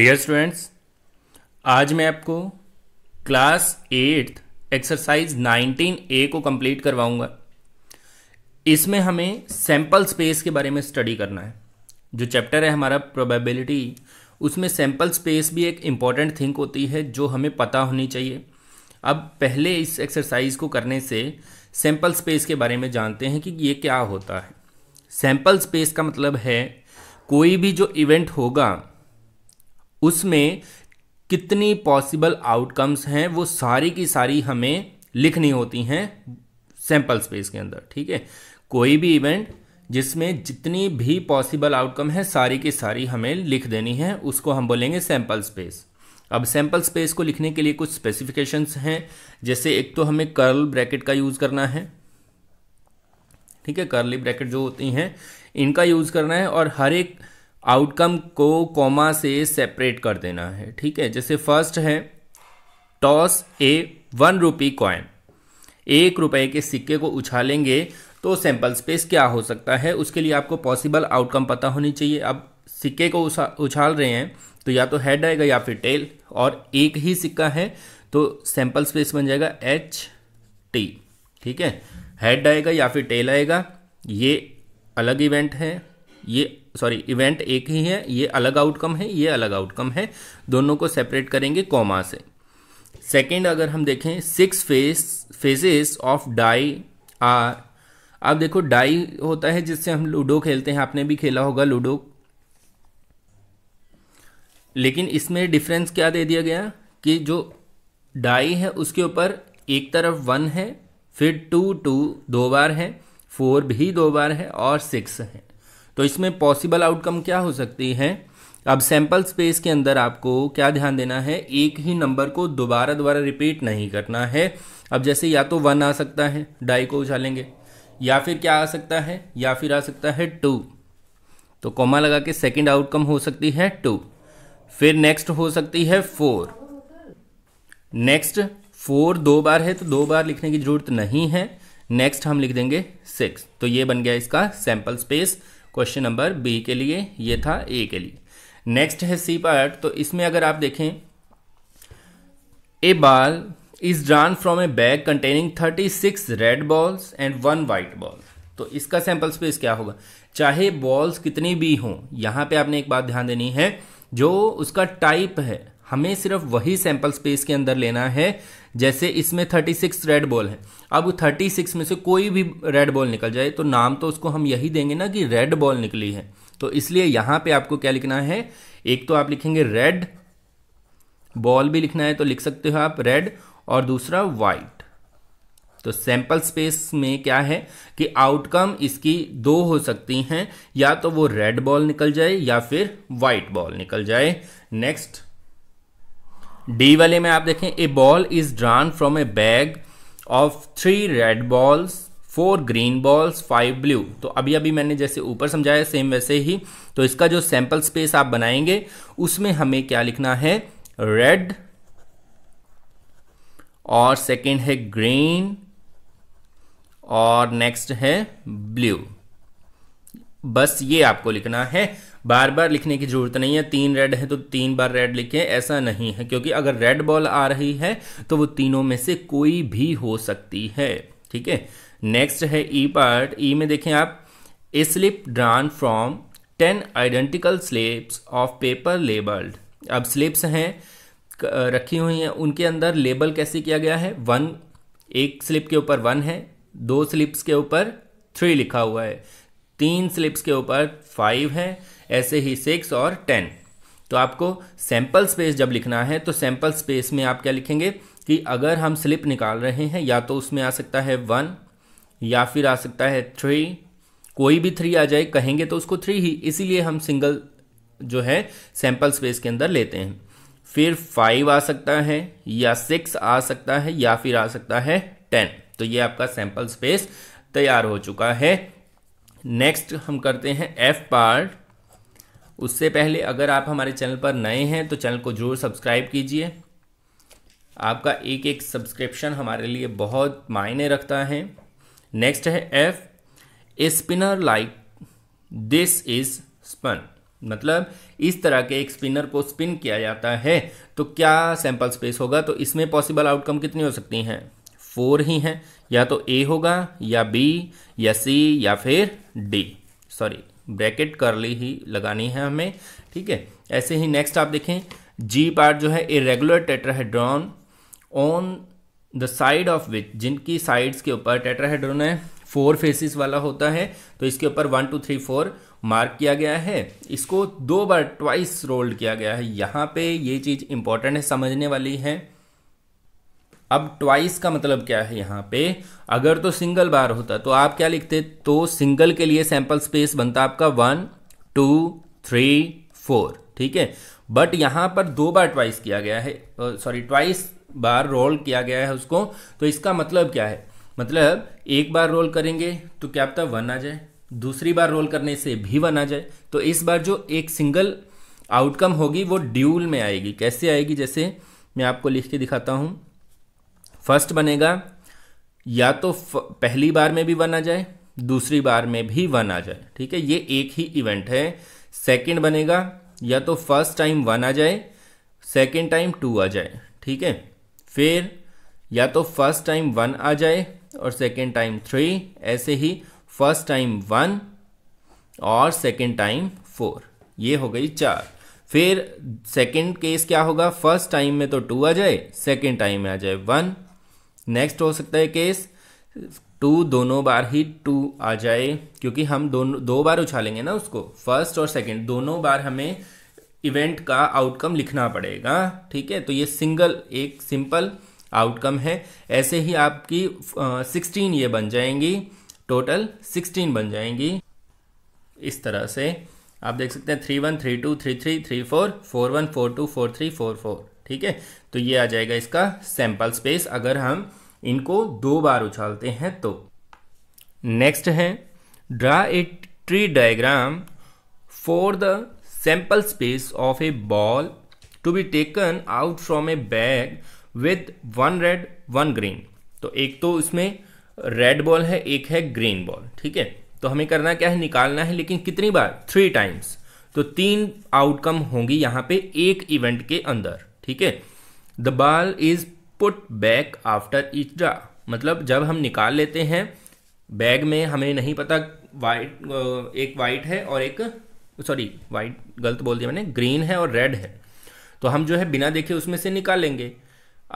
dear students आज मैं आपको class eighth exercise nineteen A को कंप्लीट करवाऊंगा इसमें हमें सैंपल स्पेस के बारे में स्टडी करना है जो चैप्टर है हमारा प्रोबेबिलिटी उसमें सैंपल स्पेस भी एक इम्पॉर्टेंट थिंक होती है जो हमें पता होनी चाहिए अब पहले इस एक्सरसाइज को करने से सैंपल स्पेस के बारे में जानते हैं कि ये क्या होता है सैंपल स्पेस का मतलब है कोई भी जो इवेंट होगा उसमें कितनी पॉसिबल आउटकम्स हैं वो सारी की सारी हमें लिखनी होती हैं सैंपल स्पेस के अंदर ठीक है कोई भी इवेंट जिसमें जितनी भी पॉसिबल आउटकम है सारी की सारी हमें लिख देनी है उसको हम बोलेंगे सैंपल स्पेस अब सैंपल स्पेस को लिखने के लिए कुछ स्पेसिफिकेशंस हैं जैसे एक तो हमें कर्ल ब्रैकेट का यूज़ करना है ठीक है कर्ली ब्रैकेट जो होती हैं इनका यूज़ करना है और हर एक आउटकम को कॉमा से सेपरेट कर देना है ठीक है जैसे फर्स्ट है toss a one rupee coin एक रुपए के सिक्के को उछालेंगे तो सैंपल स्पेस क्या हो सकता है उसके लिए आपको पॉसिबल आउटकम पता होनी चाहिए अब सिक्के को उछाल रहे हैं तो या तो हेड आएगा या फिर टेल और एक ही सिक्का है तो सैंपल स्पेस बन जाएगा एच टी ठीक है हेड आएगा या फिर टेल आएगा ये अलग इवेंट है ये सॉरी इवेंट एक ही है ये अलग आउटकम है ये अलग आउटकम है दोनों को सेपरेट करेंगे कॉमा से सेकेंड अगर हम देखें six face faces of die are आप देखो डाई होता है जिससे हम लूडो खेलते हैं आपने भी खेला होगा लूडो लेकिन इसमें डिफरेंस क्या दे दिया गया कि जो डाई है उसके ऊपर एक तरफ वन है फिर टू टू दो बार है फोर भी दो बार है और सिक्स है तो इसमें पॉसिबल आउटकम क्या हो सकती है अब सैंपल स्पेस के अंदर आपको क्या ध्यान देना है एक ही नंबर को दोबारा दोबारा रिपीट नहीं करना है अब जैसे या तो वन आ सकता है डाई को उछालेंगे या फिर क्या आ सकता है या फिर आ सकता है टू तो कॉमा लगा के सेकेंड आउटकम हो सकती है टू फिर नेक्स्ट हो सकती है फोर नेक्स्ट फोर दो बार है तो दो बार लिखने की जरूरत नहीं है नेक्स्ट हम लिख देंगे सिक्स तो ये बन गया इसका sample space question number B के लिए ये था ए के लिए नेक्स्ट है सी पार्ट तो इसमें अगर आप देखें a ball is drawn from a bag containing thirty six red balls and one white ball तो इसका सैंपल स्पेस क्या होगा चाहे बॉल्स कितनी भी हों यहां पे आपने एक बात ध्यान देनी है जो उसका टाइप है हमें सिर्फ वही सैंपल स्पेस के अंदर लेना है जैसे इसमें 36 रेड बॉल है अब 36 में से कोई भी रेड बॉल निकल जाए तो नाम तो उसको हम यही देंगे ना कि रेड बॉल निकली है तो इसलिए यहां पे आपको क्या लिखना है एक तो आप लिखेंगे रेड बॉल भी लिखना है तो लिख सकते हो आप रेड और दूसरा वाइट तो सैंपल स्पेस में क्या है कि आउटकम इसकी दो हो सकती हैं या तो वो रेड बॉल निकल जाए या फिर वाइट बॉल निकल जाए नेक्स्ट डी वाले में आप देखें a ball is drawn from a bag of three red balls four green balls five blue तो अभी अभी मैंने जैसे ऊपर समझाया सेम वैसे ही तो इसका जो सैंपल स्पेस आप बनाएंगे उसमें हमें क्या लिखना है रेड और सेकेंड है ग्रीन और नेक्स्ट है ब्लू बस ये आपको लिखना है बार बार लिखने की ज़रूरत नहीं है तीन रेड है तो तीन बार रेड लिखें ऐसा नहीं है क्योंकि अगर रेड बॉल आ रही है तो वो तीनों में से कोई भी हो सकती है ठीक है नेक्स्ट है ई पार्ट ई में देखें आप a slip drawn from ten identical slips of paper labelled अब स्लिप्स हैं रखी हुई हैं उनके अंदर लेबल कैसे किया गया है वन एक स्लिप के ऊपर वन है दो स्लिप्स के ऊपर थ्री लिखा हुआ है तीन स्लिप्स के ऊपर फाइव है ऐसे ही सिक्स और टेन तो आपको सैंपल स्पेस जब लिखना है तो सैंपल स्पेस में आप क्या लिखेंगे कि अगर हम स्लिप निकाल रहे हैं या तो उसमें आ सकता है वन या फिर आ सकता है थ्री कोई भी थ्री आ जाए कहेंगे तो उसको थ्री ही इसीलिए हम सिंगल जो है सैंपल स्पेस के अंदर लेते हैं फिर फाइव आ सकता है या सिक्स आ सकता है या फिर आ सकता है टेन तो ये आपका सैंपल स्पेस तैयार हो चुका है नेक्स्ट हम करते हैं एफ पार्ट उससे पहले अगर आप हमारे चैनल पर नए हैं तो चैनल को ज़रूर सब्सक्राइब कीजिए आपका एक एक सब्सक्रिप्शन हमारे लिए बहुत मायने रखता है नेक्स्ट है F a spinner like this is spun मतलब इस तरह के एक स्पिनर को स्पिन किया जाता है तो क्या सैंपल स्पेस होगा तो इसमें पॉसिबल आउटकम कितनी हो सकती हैं फोर ही हैं या तो ए होगा या बी या सी या फिर डी सॉरी ब्रैकेट करली ही लगानी है हमें ठीक है ऐसे ही नेक्स्ट आप देखें जी पार्ट जो है regular tetrahedron on the side of which जिनकी साइड्स के ऊपर टेट्राहेड्रॉन है फोर फेसिस वाला होता है तो इसके ऊपर one two three four mark किया गया है इसको दो बार ट्वाइस रोल्ड किया गया है यहाँ पे ये चीज़ इंपॉर्टेंट है समझने वाली है अब ट्वाइस का मतलब क्या है यहाँ पे अगर तो सिंगल बार होता तो आप क्या लिखते तो सिंगल के लिए सैंपल स्पेस बनता आपका वन टू थ्री फोर ठीक है बट यहाँ पर दो बार ट्वाइस किया गया है सॉरी ट्वाइस बार रोल किया गया है उसको तो इसका मतलब क्या है मतलब एक बार रोल करेंगे तो क्या पता वन आ जाए दूसरी बार रोल करने से भी वन आ जाए तो इस बार जो एक सिंगल आउटकम होगी वो ड्यूल में आएगी कैसे आएगी जैसे मैं आपको लिख के दिखाता हूँ फर्स्ट बनेगा या तो पहली बार में भी वन आ जाए दूसरी बार में भी वन आ जाए ठीक है ये एक ही इवेंट है सेकंड बनेगा या तो फर्स्ट टाइम वन आ जाए सेकंड टाइम टू आ जाए ठीक है फिर या तो फर्स्ट टाइम वन आ जाए और सेकंड टाइम थ्री ऐसे ही फर्स्ट टाइम वन और सेकंड टाइम फोर ये हो गई चार फिर सेकंड केस क्या होगा फर्स्ट टाइम में तो टू आ जाए सेकंड टाइम में आ जाए वन नेक्स्ट हो सकता है केस टू दोनों बार ही टू आ जाए क्योंकि हम दोनों दो बार उछालेंगे ना उसको फर्स्ट और सेकंड दोनों बार हमें इवेंट का आउटकम लिखना पड़ेगा ठीक है तो ये सिंगल एक सिंपल आउटकम है ऐसे ही आपकी सिक्सटीन ये बन जाएंगी टोटल सिक्सटीन बन जाएंगी इस तरह से आप देख सकते हैं three one three two three three three four four one four two four three four four ठीक है तो ये आ जाएगा इसका सैंपल स्पेस अगर हम इनको दो बार उछालते हैं तो नेक्स्ट है draw a tree diagram for the sample space of a ball to be taken out from a bag with one red one green तो एक तो इसमें रेड बॉल है एक है ग्रीन बॉल ठीक है तो हमें करना क्या है निकालना है लेकिन कितनी बार थ्री टाइम्स तो तीन आउटकम होंगी यहाँ पे एक इवेंट के अंदर ठीक है the ball is put back after each draw मतलब जब हम निकाल लेते हैं बैग में हमें नहीं पता वाइट एक वाइट है और एक सॉरी वाइट गलत बोल दिया मैंने ग्रीन है और रेड है तो हम जो है बिना देखे उसमें से निकालेंगे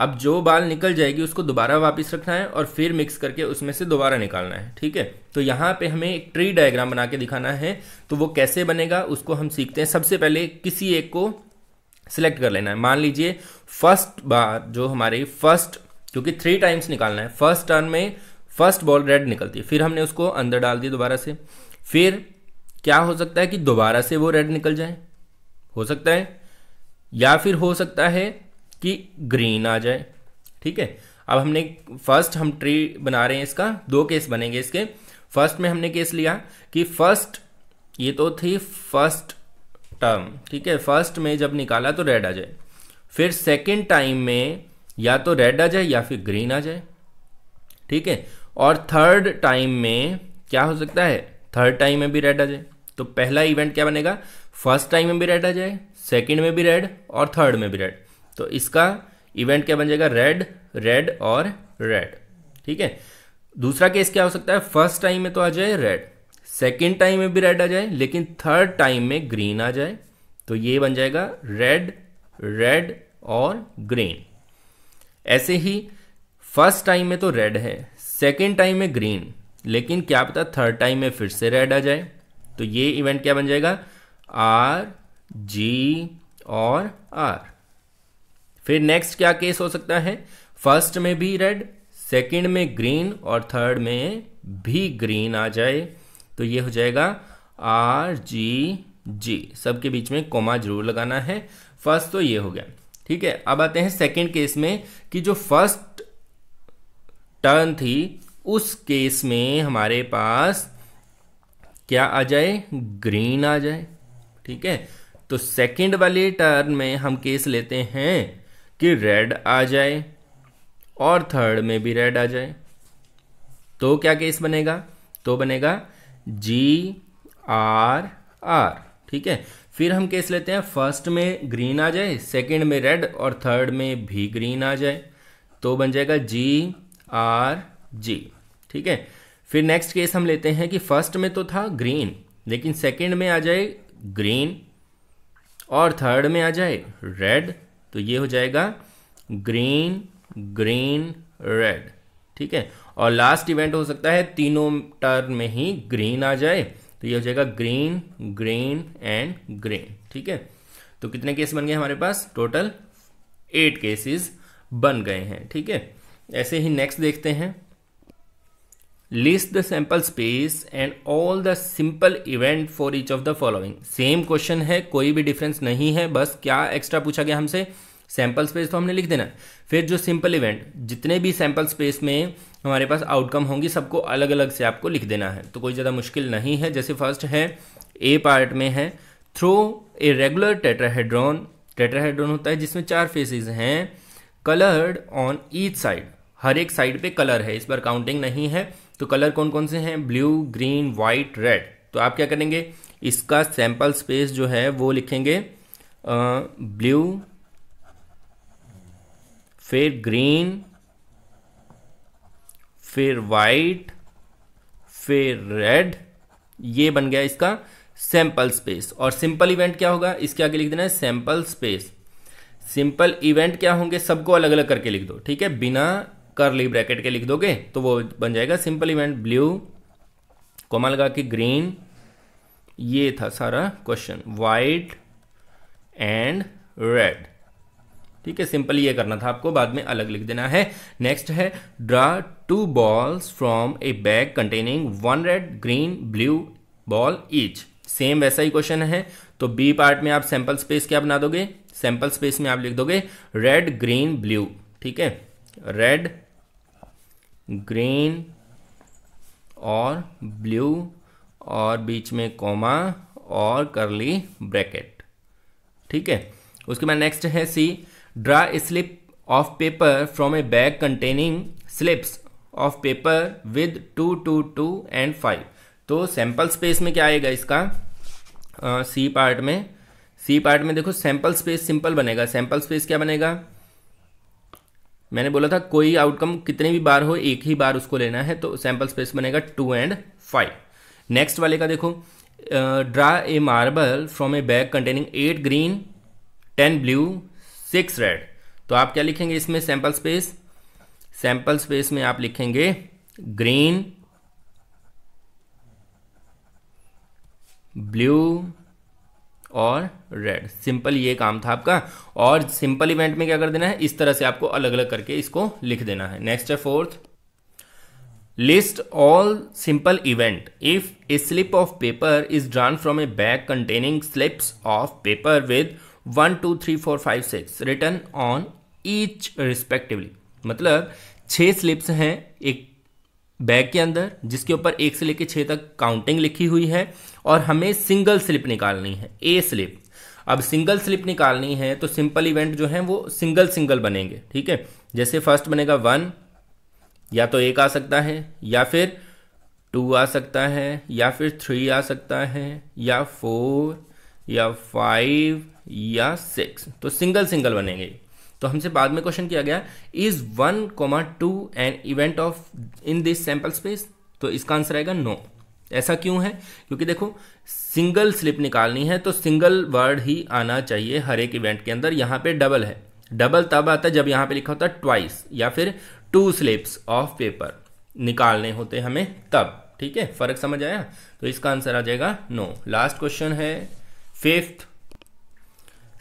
अब जो बाल निकल जाएगी उसको दोबारा वापस रखना है और फिर मिक्स करके उसमें से दोबारा निकालना है ठीक है तो यहाँ पे हमें एक ट्री डायग्राम बना के दिखाना है तो वो कैसे बनेगा उसको हम सीखते हैं सबसे पहले किसी एक को सिलेक्ट कर लेना है मान लीजिए फर्स्ट बार जो हमारी फर्स्ट क्योंकि थ्री टाइम्स निकालना है फर्स्ट टर्न में फर्स्ट बॉल रेड निकलती है फिर हमने उसको अंदर डाल दिया दोबारा से फिर क्या हो सकता है कि दोबारा से वो रेड निकल जाए हो सकता है या फिर हो सकता है कि ग्रीन आ जाए ठीक है अब हमने फर्स्ट हम ट्री बना रहे हैं इसका दो केस बनेंगे इसके फर्स्ट में हमने केस लिया कि फर्स्ट ये तो थी फर्स्ट टर्म ठीक है फर्स्ट में जब निकाला तो रेड आ जाए फिर सेकेंड टाइम में या तो रेड आ जाए या फिर ग्रीन आ जाए ठीक है और थर्ड टाइम में क्या हो सकता है थर्ड टाइम में भी रेड आ जाए तो पहला इवेंट क्या बनेगा फर्स्ट टाइम में भी रेड आ जाए सेकेंड में भी रेड और थर्ड में भी रेड तो इसका इवेंट क्या बन जाएगा रेड रेड और रेड ठीक है दूसरा केस क्या हो सकता है फर्स्ट टाइम में तो आ जाए रेड सेकेंड टाइम में भी रेड आ जाए लेकिन थर्ड टाइम में ग्रीन आ जाए तो ये बन जाएगा रेड रेड और ग्रीन ऐसे ही फर्स्ट टाइम में तो रेड है सेकेंड टाइम में ग्रीन लेकिन क्या पता थर्ड टाइम में फिर से रेड आ जाए तो ये इवेंट क्या बन जाएगा आर जी और आर फिर नेक्स्ट क्या केस हो सकता है फर्स्ट में भी रेड सेकेंड में ग्रीन और थर्ड में भी ग्रीन आ जाए तो ये हो जाएगा आर जी जी सबके बीच में कोमा जरूर लगाना है फर्स्ट तो ये हो गया ठीक है अब आते हैं सेकंड केस में कि जो फर्स्ट टर्न थी उस केस में हमारे पास क्या आ जाए ग्रीन आ जाए ठीक है तो सेकंड वाले टर्न में हम केस लेते हैं कि रेड आ जाए और थर्ड में भी रेड आ जाए तो क्या केस बनेगा तो बनेगा जी आर आर ठीक है फिर हम केस लेते हैं फर्स्ट में ग्रीन आ जाए सेकंड में रेड और थर्ड में भी ग्रीन आ जाए तो बन जाएगा जी आर जी ठीक है फिर नेक्स्ट केस हम लेते हैं कि फर्स्ट में तो था ग्रीन लेकिन सेकंड में आ जाए ग्रीन और थर्ड में आ जाए रेड तो ये हो जाएगा ग्रीन ग्रीन रेड ठीक है और लास्ट इवेंट हो सकता है तीनों टर्न में ही ग्रीन आ जाए तो ये हो जाएगा ग्रीन ग्रीन एंड ग्रीन ठीक है तो कितने केस बन गए हमारे पास टोटल एट केसेस बन गए हैं ठीक है ऐसे ही नेक्स्ट देखते हैं list the sample space and all the simple event for each of the following same question है कोई भी डिफरेंस नहीं है बस क्या एक्स्ट्रा पूछा गया हमसे सैम्पल स्पेस तो हमने लिख देना फिर जो सिंपल इवेंट जितने भी सैंपल स्पेस में हमारे पास आउटकम होंगी सबको अलग अलग से आपको लिख देना है तो कोई ज़्यादा मुश्किल नहीं है जैसे फर्स्ट है ए पार्ट में है throw a regular tetrahedron tetrahedron होता है जिसमें चार फेसेस हैं कलर्ड ऑन ईच साइड हर एक साइड पे कलर है इस बार काउंटिंग नहीं है तो कलर कौन कौन से हैं ब्लू ग्रीन वाइट रेड तो आप क्या करेंगे इसका सैम्पल स्पेस जो है वो लिखेंगे ब्लू फिर ग्रीन फिर वाइट फिर रेड ये बन गया इसका सैंपल स्पेस और सिंपल इवेंट क्या होगा इसके आगे लिख देना है सैंपल स्पेस सिंपल इवेंट क्या होंगे सबको अलग अलग करके लिख दो ठीक है बिना करली ब्रैकेट के लिख दोगे तो वो बन जाएगा सिंपल इवेंट ब्लू कोमा लगा के ग्रीन ये था सारा क्वेश्चन वाइट एंड रेड ठीक है सिंपल ये करना था आपको बाद में अलग लिख देना है नेक्स्ट है draw two balls from a bag containing one red green blue ball each same वैसा ही क्वेश्चन है तो बी पार्ट में आप सैंपल स्पेस क्या बना दोगे सैंपल स्पेस में आप लिख दोगे रेड ग्रीन ब्लू ठीक है रेड ग्रीन और ब्लू और बीच में कोमा और करली ब्रैकेट ठीक है उसके बाद नेक्स्ट है C draw slip of paper from a bag containing slips of paper with two two two and five तो सैंपल स्पेस में क्या आएगा इसका सी uh, पार्ट में सी पार्ट में देखो सैंपल स्पेस सिंपल बनेगा सैंपल स्पेस क्या बनेगा मैंने बोला था कोई आउटकम कितने भी बार हो एक ही बार उसको लेना है तो सैंपल स्पेस बनेगा टू एंड फाइव नेक्स्ट वाले का देखो draw a marble from a bag containing eight green ten blue six red तो आप क्या लिखेंगे इसमें सैंपल स्पेस सैंपल स्पेस में आप लिखेंगे ग्रीन ब्लू और रेड सिंपल ये काम था आपका और सिंपल इवेंट में क्या कर देना है इस तरह से आपको अलग अलग करके इसको लिख देना है नेक्स्ट है fourth list all simple event if a slip of paper is drawn from a bag containing slips of paper with one two three four five six written on each respectively मतलब छः slips हैं एक bag के अंदर जिसके ऊपर एक से लेकर छः तक काउंटिंग लिखी हुई है और हमें सिंगल स्लिप निकालनी है ए स्लिप अब सिंगल स्लिप निकालनी है तो सिंपल इवेंट जो है वो सिंगल सिंगल बनेंगे ठीक है जैसे फर्स्ट बनेगा वन या तो एक आ सकता है या फिर टू आ सकता है या फिर थ्री आ सकता है या फोर या फाइव या सिक्स तो सिंगल सिंगल बनेंगे तो हमसे बाद में क्वेश्चन किया गया is one comma two an event of in this sample space तो इसका आंसर आएगा नो ऐसा क्यों है क्योंकि देखो सिंगल स्लिप निकालनी है तो सिंगल वर्ड ही आना चाहिए हर एक इवेंट के अंदर यहां पे डबल है डबल तब आता है जब यहां पे लिखा होता है ट्वाइस या फिर टू स्लिप्स ऑफ पेपर निकालने होते हमें तब ठीक है फर्क समझ आया तो इसका आंसर आ जाएगा नो लास्ट क्वेश्चन है fifth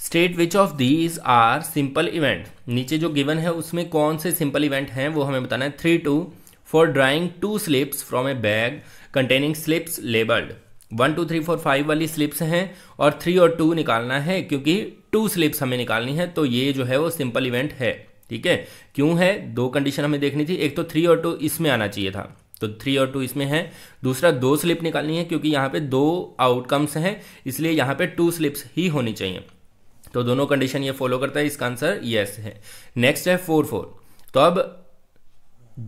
state which of these are simple event नीचे जो गिवन है उसमें कौन से सिंपल इवेंट हैं वो हमें बताना है three two for drawing two slips from a bag containing slips labelled one two three four five वाली स्लिप्स हैं और थ्री और टू निकालना है क्योंकि टू स्लिप्स हमें निकालनी है तो ये जो है वो सिंपल इवेंट है ठीक है क्यों है दो कंडीशन हमें देखनी थी एक तो थ्री और टू इसमें आना चाहिए था तो थ्री और टू इसमें है दूसरा दो स्लिप निकालनी है क्योंकि यहाँ पे दो आउटकम्स हैं इसलिए यहाँ पे टू स्लिप्स ही होनी चाहिए तो दोनों कंडीशन ये फॉलो करता है इसका आंसर यस है नेक्स्ट है फोर फोर तो अब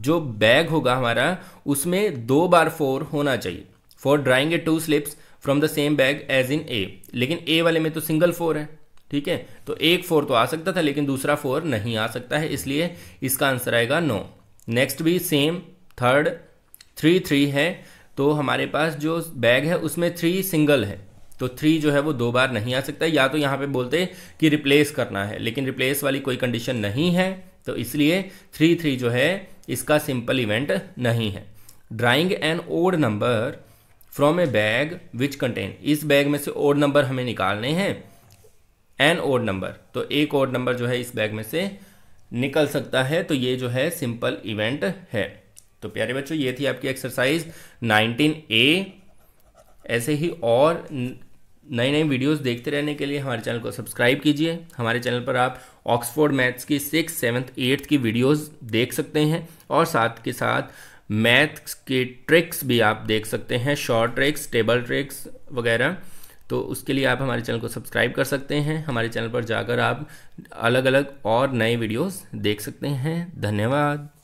जो बैग होगा हमारा उसमें दो बार फोर होना चाहिए for drawing a two slips from the same bag as in a लेकिन ए वाले में तो सिंगल फोर है ठीक है तो एक फोर तो आ सकता था लेकिन दूसरा फोर नहीं आ सकता है इसलिए इसका आंसर आएगा नो नेक्स्ट भी सेम थर्ड थ्री थ्री है तो हमारे पास जो बैग है उसमें थ्री सिंगल है तो थ्री जो है वो दो बार नहीं आ सकता या तो यहाँ पे बोलते कि रिप्लेस करना है लेकिन रिप्लेस वाली कोई कंडीशन नहीं है तो इसलिए थ्री थ्री जो है इसका सिंपल इवेंट नहीं है drawing an odd number from a bag which contain इस बैग में से ओड नंबर हमें निकालने हैं एन ओड नंबर तो एक ओड नंबर जो है इस बैग में से निकल सकता है तो ये जो है सिंपल इवेंट है तो प्यारे बच्चों ये थी आपकी एक्सरसाइज 19 ए ऐसे ही और नई नई वीडियोस देखते रहने के लिए हमारे चैनल को सब्सक्राइब कीजिए हमारे चैनल पर आप ऑक्सफोर्ड मैथ्स की सिक्स सेवन्थ एट्थ की वीडियोस देख सकते हैं और साथ के साथ मैथ्स के ट्रिक्स भी आप देख सकते हैं शॉर्ट ट्रिक्स टेबल ट्रिक्स वगैरह तो उसके लिए आप हमारे चैनल को सब्सक्राइब कर सकते हैं हमारे चैनल पर जाकर आप अलग अलग और नए वीडियोज़ देख सकते हैं धन्यवाद